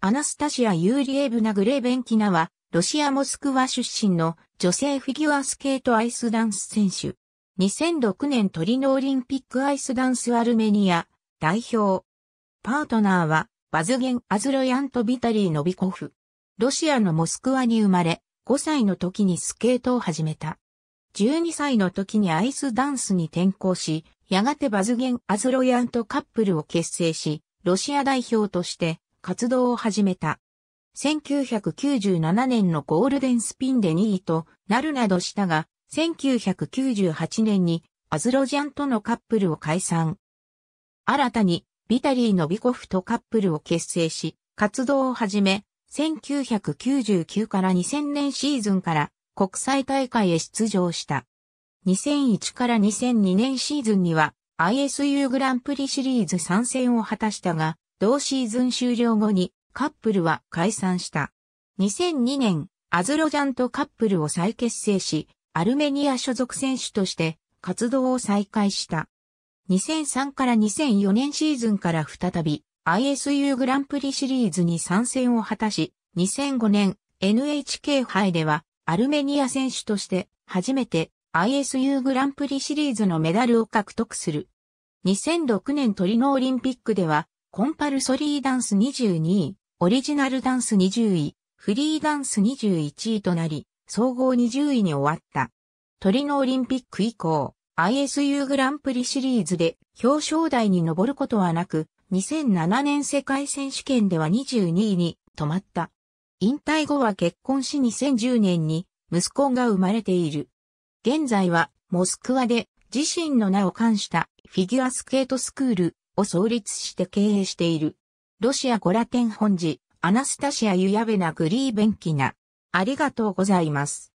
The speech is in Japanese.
アナスタシア・ユーリエブナ・グレーベンキナは、ロシア・モスクワ出身の女性フィギュアスケートアイスダンス選手。2006年トリノオリンピックアイスダンスアルメニア代表。パートナーはバズゲン・アズロヤント・ビタリー・ノビコフ。ロシアのモスクワに生まれ、5歳の時にスケートを始めた。12歳の時にアイスダンスに転向し、やがてバズゲン・アズロヤントカップルを結成し、ロシア代表として活動を始めた。1997年のゴールデンスピンで2位となるなどしたが、1998年にアズロジャンとのカップルを解散。新たにビタリーのビコフとカップルを結成し、活動を始め、1999から2000年シーズンから国際大会へ出場した。2001から2002年シーズンには ISU グランプリシリーズ参戦を果たしたが、同シーズン終了後にカップルは解散した。2002年、アズロジャンとカップルを再結成し、アルメニア所属選手として活動を再開した。2003から2004年シーズンから再び ISU グランプリシリーズに参戦を果たし、2005年 NHK 杯ではアルメニア選手として初めて ISU グランプリシリーズのメダルを獲得する。2006年トリノオリンピックではコンパルソリーダンス22位、オリジナルダンス20位、フリーダンス21位となり、総合20位に終わった。トリノオリンピック以降、ISU グランプリシリーズで表彰台に上ることはなく、2007年世界選手権では22位に止まった。引退後は結婚し2010年に息子が生まれている。現在はモスクワで自身の名を冠したフィギュアスケートスクールを創立して経営している。ロシアゴラテン本寺、アナスタシア・ユヤベナ・グリーベンキナ。ありがとうございます。